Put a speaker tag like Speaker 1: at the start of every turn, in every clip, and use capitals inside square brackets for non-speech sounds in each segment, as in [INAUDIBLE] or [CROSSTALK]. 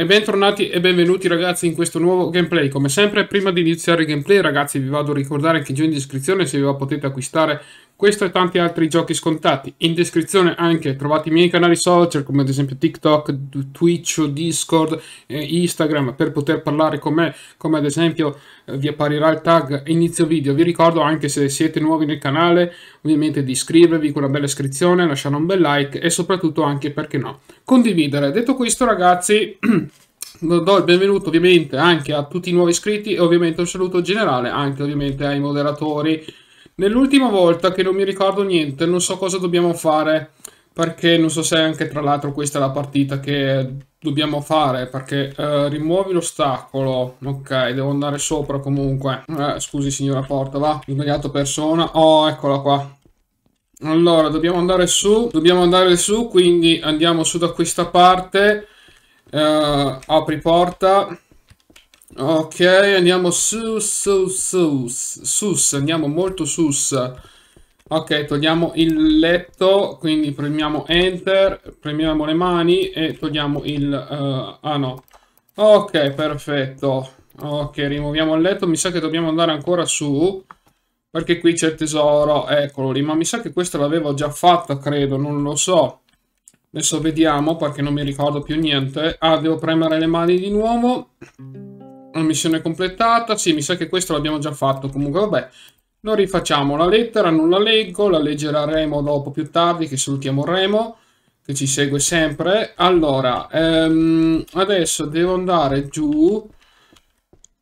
Speaker 1: E bentornati e benvenuti ragazzi in questo nuovo gameplay Come sempre prima di iniziare il gameplay ragazzi vi vado a ricordare che giù in descrizione se vi va potete acquistare questo e tanti altri giochi scontati. In descrizione anche trovate i miei canali social come ad esempio TikTok, Twitch, Discord, eh, Instagram per poter parlare con me, come ad esempio eh, vi apparirà il tag inizio video. Vi ricordo anche se siete nuovi nel canale ovviamente di iscrivervi con una bella iscrizione, lasciare un bel like e soprattutto anche perché no condividere. Detto questo ragazzi... [CLEARS THROAT] do il benvenuto ovviamente anche a tutti i nuovi iscritti e ovviamente un saluto generale anche ovviamente ai moderatori Nell'ultima volta che non mi ricordo niente, non so cosa dobbiamo fare, perché non so se anche tra l'altro questa è la partita che dobbiamo fare, perché eh, rimuovi l'ostacolo, ok, devo andare sopra comunque. Eh, scusi signora porta, va, ho sbagliato persona. Oh, eccola qua, allora, dobbiamo andare su, dobbiamo andare su, quindi andiamo su da questa parte, uh, apri porta, Ok, andiamo su, su, su, sus, andiamo molto sus. Ok, togliamo il letto, quindi premiamo Enter, premiamo le mani e togliamo il... Uh, ah no. Ok, perfetto. Ok, rimuoviamo il letto, mi sa che dobbiamo andare ancora su, perché qui c'è il tesoro, eccolo lì. Ma mi sa che questa l'avevo già fatta, credo, non lo so. Adesso vediamo, perché non mi ricordo più niente. Ah, devo premere le mani di nuovo. Una missione completata. Sì, mi sa che questo l'abbiamo già fatto. Comunque, vabbè. Non rifacciamo. La lettera non la leggo, la leggerà Remo dopo più tardi, che salutiamo Remo, che ci segue sempre. Allora, ehm, adesso devo andare giù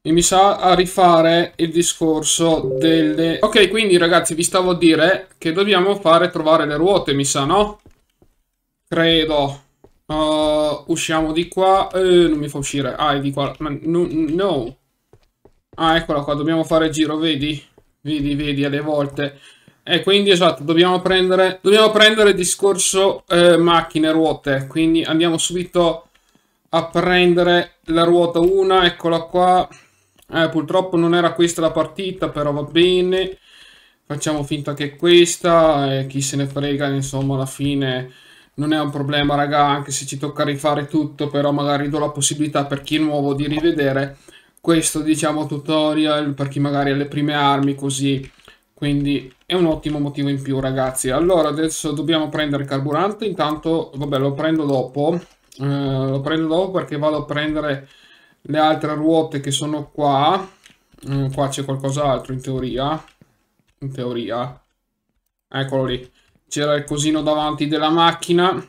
Speaker 1: e mi sa a rifare il discorso delle... Ok, quindi ragazzi, vi stavo a dire che dobbiamo fare trovare le ruote, mi sa, no? Credo. Uh, usciamo di qua. Eh, non mi fa uscire. Ah, è di qua. Ma no, no. Ah, eccola qua. Dobbiamo fare giro, vedi? Vedi, vedi, alle volte. E eh, quindi, esatto, dobbiamo prendere... Dobbiamo prendere discorso eh, macchine, ruote. Quindi andiamo subito a prendere la ruota 1. Eccola qua. Eh, purtroppo non era questa la partita, però va bene. Facciamo finta che è questa. Eh, chi se ne frega, insomma, alla fine non è un problema raga anche se ci tocca rifare tutto però magari do la possibilità per chi è nuovo di rivedere questo diciamo tutorial per chi magari ha le prime armi così quindi è un ottimo motivo in più ragazzi allora adesso dobbiamo prendere il carburante intanto vabbè lo prendo dopo eh, lo prendo dopo perché vado a prendere le altre ruote che sono qua eh, qua c'è qualcos'altro in teoria in teoria eccolo lì c'era il cosino davanti della macchina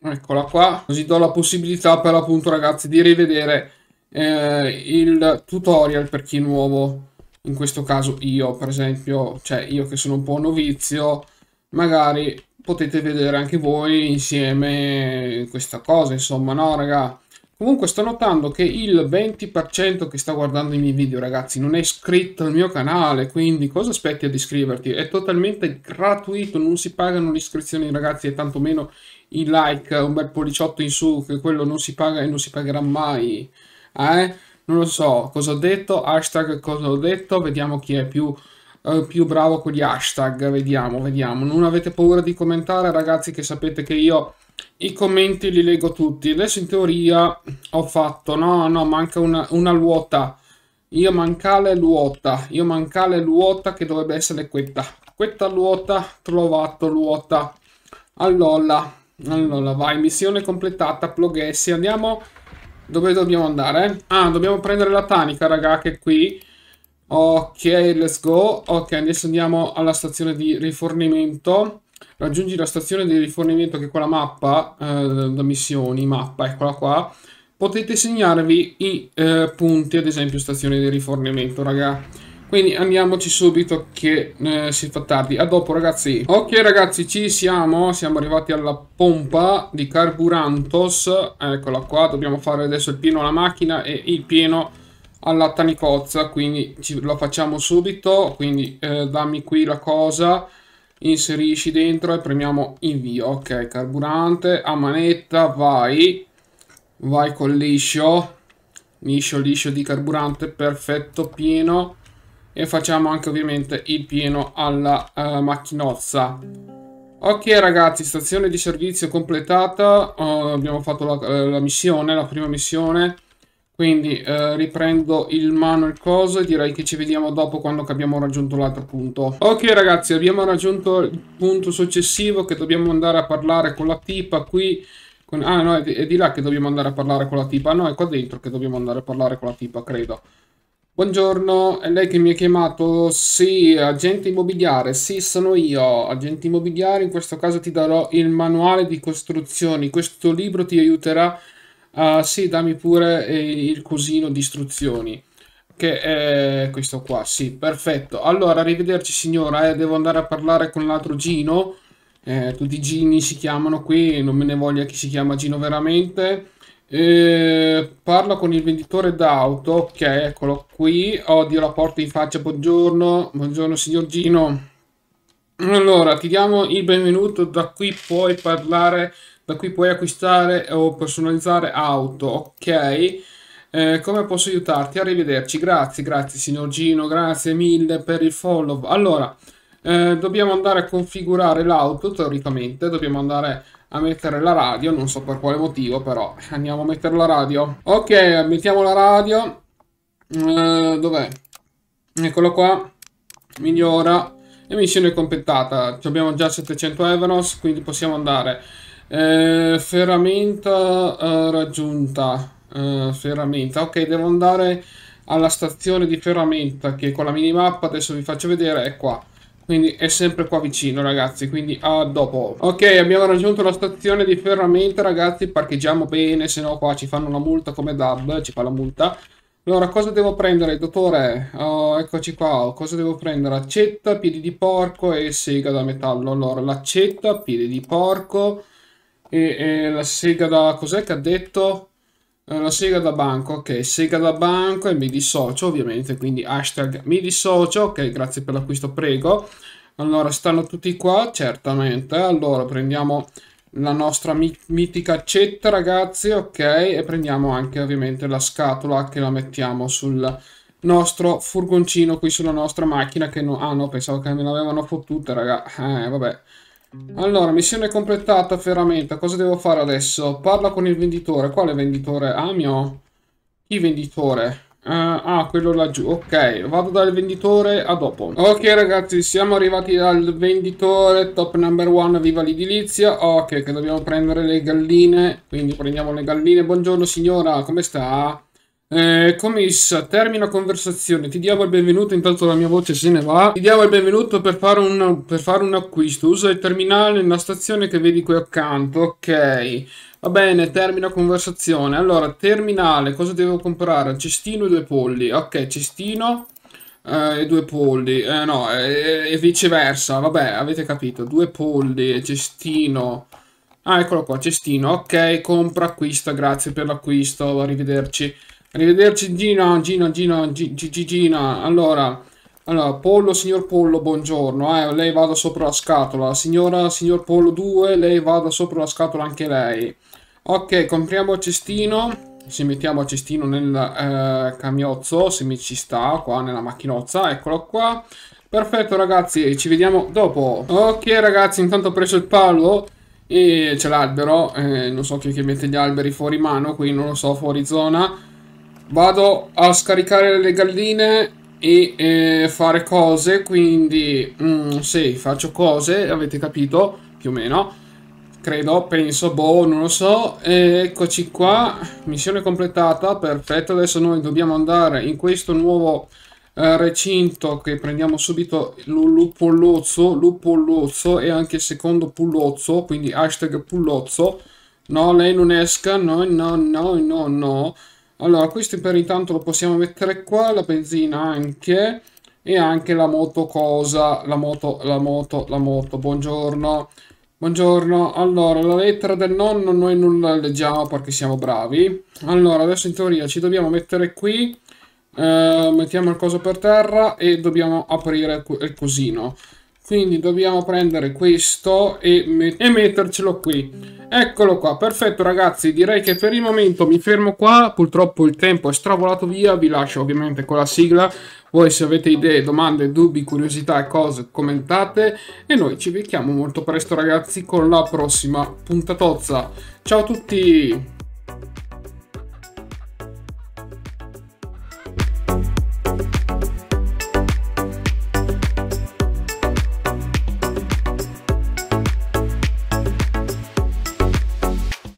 Speaker 1: eccola qua così do la possibilità per l'appunto ragazzi di rivedere eh, il tutorial per chi è nuovo in questo caso io per esempio cioè io che sono un po' novizio magari potete vedere anche voi insieme questa cosa insomma no raga Comunque sto notando che il 20% che sta guardando i miei video, ragazzi, non è iscritto al mio canale, quindi cosa aspetti ad iscriverti? È totalmente gratuito, non si pagano le iscrizioni, ragazzi, e tantomeno i like, un bel policiotto in su, che quello non si paga e non si pagherà mai, eh? Non lo so, cosa ho detto, hashtag cosa ho detto, vediamo chi è più, eh, più bravo con gli hashtag, vediamo, vediamo. Non avete paura di commentare, ragazzi, che sapete che io i commenti li leggo tutti. Adesso in teoria ho fatto, no, no, manca una, una luota. Io mancale luota, io mancale luota che dovrebbe essere questa. Questa ruota trovato luota. Allora, allora, vai, missione completata, ploghessi. Andiamo, dove dobbiamo andare? Ah, dobbiamo prendere la tanica, raga, che è qui. Ok, let's go. Ok, adesso andiamo alla stazione di rifornimento. Raggiungi la stazione di rifornimento che è quella mappa eh, da missioni, mappa, eccola qua. Potete segnarvi i eh, punti, ad esempio stazione di rifornimento, raga. Quindi andiamoci subito che eh, si fa tardi. A dopo ragazzi. Ok ragazzi, ci siamo. Siamo arrivati alla pompa di carburantos. Eccola qua. Dobbiamo fare adesso il pieno alla macchina e il pieno alla tanicozza. Quindi ci, lo facciamo subito. Quindi eh, dammi qui la cosa inserisci dentro e premiamo invio ok carburante a manetta vai vai con liscio liscio liscio di carburante perfetto pieno e facciamo anche ovviamente il pieno alla uh, eh, macchinozza ok ragazzi stazione di servizio completata uh, abbiamo fatto la, eh, la missione la prima missione quindi eh, riprendo il mano e il coso e direi che ci vediamo dopo quando abbiamo raggiunto l'altro punto. Ok ragazzi, abbiamo raggiunto il punto successivo che dobbiamo andare a parlare con la tipa qui. Con... Ah no, è di, è di là che dobbiamo andare a parlare con la tipa. No, è qua dentro che dobbiamo andare a parlare con la tipa, credo. Buongiorno, è lei che mi ha chiamato? Sì, agente immobiliare, sì, sono io. Agente immobiliare, in questo caso ti darò il manuale di costruzioni. Questo libro ti aiuterà a Ah, sì, dammi pure eh, il cosino di istruzioni, che è questo qua, sì, perfetto. Allora, arrivederci signora, eh, devo andare a parlare con l'altro Gino, eh, tutti i Gini si chiamano qui, non me ne voglia chi si chiama Gino veramente. Eh, parlo con il venditore d'auto, ok, eccolo qui, Oddio, la porta in faccia, buongiorno, buongiorno signor Gino. Allora, ti diamo il benvenuto, da qui puoi parlare da cui puoi acquistare o personalizzare auto, ok? Eh, come posso aiutarti? Arrivederci, grazie, grazie signor Gino, grazie mille per il follow. Allora, eh, dobbiamo andare a configurare l'auto, teoricamente, dobbiamo andare a mettere la radio, non so per quale motivo, però andiamo a mettere la radio. Ok, mettiamo la radio. Eh, dov'è? Eccolo qua, migliora. Emissione completata, abbiamo già 700 Evanos, quindi possiamo andare eh, ferramenta eh, raggiunta. Eh, ferramenta. Ok, devo andare alla stazione di ferramenta che con la minimappa adesso vi faccio vedere è qua. Quindi è sempre qua vicino ragazzi, quindi a dopo. Ok, abbiamo raggiunto la stazione di ferramenta ragazzi, parcheggiamo bene, se no qua ci fanno una multa come DAB, ci fa la multa. Allora, cosa devo prendere, dottore? Oh, eccoci qua, cosa devo prendere? Accetta, piedi di porco e sega da metallo. Allora, l'accetta, piedi di porco... E, e la sega da... cos'è che ha detto? Eh, la sega da banco, ok, sega da banco e mi dissocio ovviamente, quindi hashtag mi dissocio, ok, grazie per l'acquisto, prego. Allora, stanno tutti qua, certamente. Allora, prendiamo la nostra mitica accetta, ragazzi, ok, e prendiamo anche ovviamente la scatola che la mettiamo sul nostro furgoncino qui sulla nostra macchina che no... Ah no, pensavo che me l'avevano fottuta, raga. Eh, vabbè. Allora, missione completata, ferramenta. Cosa devo fare adesso? Parla con il venditore. Quale venditore? Ah, mio. Chi venditore? Uh, ah, quello laggiù. Ok, vado dal venditore a dopo. Ok, ragazzi, siamo arrivati dal venditore. Top number one, viva l'edilizia. Ok, che dobbiamo prendere le galline. Quindi prendiamo le galline. Buongiorno, signora. Come sta? Eh, commissa, termina conversazione. Ti diamo il benvenuto. Intanto la mia voce se ne va. Ti diamo il benvenuto per fare un, per fare un acquisto. Usa il terminale nella stazione che vedi qui accanto. Ok. Va bene, termina conversazione. Allora, terminale, cosa devo comprare? Cestino e due polli. Ok, cestino eh, e due polli. Eh, no, e, e viceversa. Vabbè, avete capito. Due polli e cestino. Ah, eccolo qua, cestino. Ok, compra, acquista. Grazie per l'acquisto. Arrivederci. Arrivederci Gina, Gina, Gina, G Gina. Allora, allora, Pollo, signor Pollo, buongiorno. Eh, lei vada sopra la scatola. Signora, signor Pollo 2, lei vada sopra la scatola anche lei. Ok, compriamo il cestino. Se mettiamo il cestino nel eh, camiozzo, se mi ci sta, qua nella macchinozza, eccolo qua. Perfetto ragazzi, ci vediamo dopo. Ok ragazzi, intanto ho preso il palo e c'è l'albero. Eh, non so chi mette gli alberi fuori mano, qui non lo so, fuori zona vado a scaricare le galline e eh, fare cose quindi mm, sì faccio cose avete capito più o meno credo penso boh non lo so eccoci qua missione completata perfetto adesso noi dobbiamo andare in questo nuovo eh, recinto che prendiamo subito lupollozzo lupollozzo e anche il secondo pullozzo quindi hashtag pullozzo no lei non esca no no no no no allora, questo per intanto lo possiamo mettere qua, la benzina anche, e anche la moto cosa, la moto, la moto, la moto, buongiorno. Buongiorno, allora la lettera del nonno noi non la leggiamo perché siamo bravi. Allora adesso in teoria ci dobbiamo mettere qui, eh, mettiamo il coso per terra e dobbiamo aprire il cosino quindi dobbiamo prendere questo e, met e, mettercelo qui eccolo qua perfetto ragazzi direi che per il momento mi fermo qua purtroppo il tempo è stravolato via vi lascio ovviamente con la sigla voi se avete idee, domande, dubbi, curiosità e cose commentate e noi ci vediamo molto presto ragazzi con la prossima puntatozza ciao a tutti